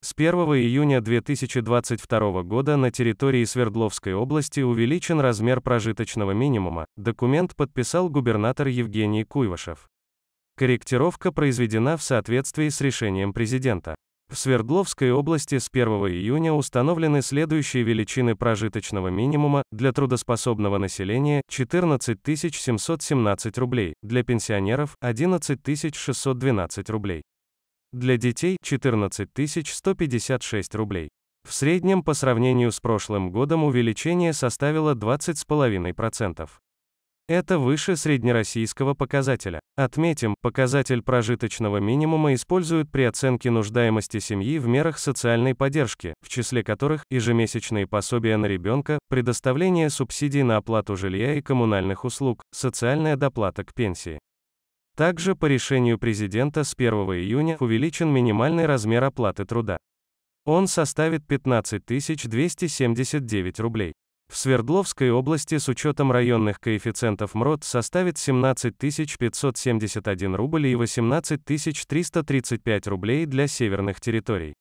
С 1 июня 2022 года на территории Свердловской области увеличен размер прожиточного минимума, документ подписал губернатор Евгений Куйвашев. Корректировка произведена в соответствии с решением президента. В Свердловской области с 1 июня установлены следующие величины прожиточного минимума для трудоспособного населения 14 717 рублей, для пенсионеров 11 612 рублей для детей 14 156 рублей. В среднем по сравнению с прошлым годом увеличение составило 20,5%. Это выше среднероссийского показателя. Отметим, показатель прожиточного минимума используют при оценке нуждаемости семьи в мерах социальной поддержки, в числе которых ежемесячные пособия на ребенка, предоставление субсидий на оплату жилья и коммунальных услуг, социальная доплата к пенсии. Также по решению президента с 1 июня увеличен минимальный размер оплаты труда. Он составит 15 279 рублей. В Свердловской области с учетом районных коэффициентов МРОД составит 17 571 рубль и 18 335 рублей для северных территорий.